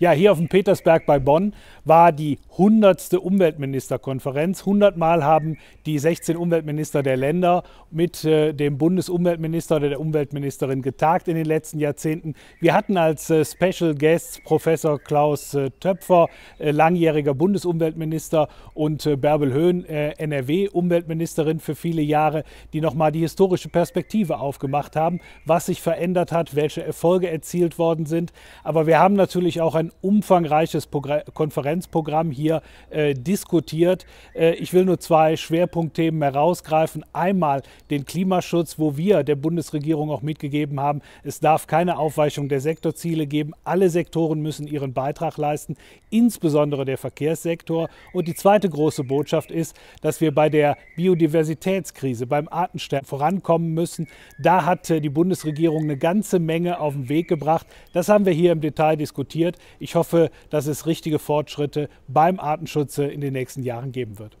Ja, hier auf dem Petersberg bei Bonn war die 100. Umweltministerkonferenz. 100 Mal haben die 16 Umweltminister der Länder mit äh, dem Bundesumweltminister oder der Umweltministerin getagt in den letzten Jahrzehnten. Wir hatten als äh, Special Guests Professor Klaus äh, Töpfer, äh, langjähriger Bundesumweltminister, und äh, Bärbel Höhn, äh, NRW-Umweltministerin für viele Jahre, die nochmal die historische Perspektive aufgemacht haben, was sich verändert hat, welche Erfolge erzielt worden sind. Aber wir haben natürlich auch ein ein umfangreiches Progr Konferenzprogramm hier äh, diskutiert. Äh, ich will nur zwei Schwerpunktthemen herausgreifen. Einmal den Klimaschutz, wo wir der Bundesregierung auch mitgegeben haben, es darf keine Aufweichung der Sektorziele geben. Alle Sektoren müssen ihren Beitrag leisten, insbesondere der Verkehrssektor. Und die zweite große Botschaft ist, dass wir bei der Biodiversitätskrise, beim Artensterben vorankommen müssen. Da hat äh, die Bundesregierung eine ganze Menge auf den Weg gebracht. Das haben wir hier im Detail diskutiert. Ich hoffe, dass es richtige Fortschritte beim Artenschutz in den nächsten Jahren geben wird.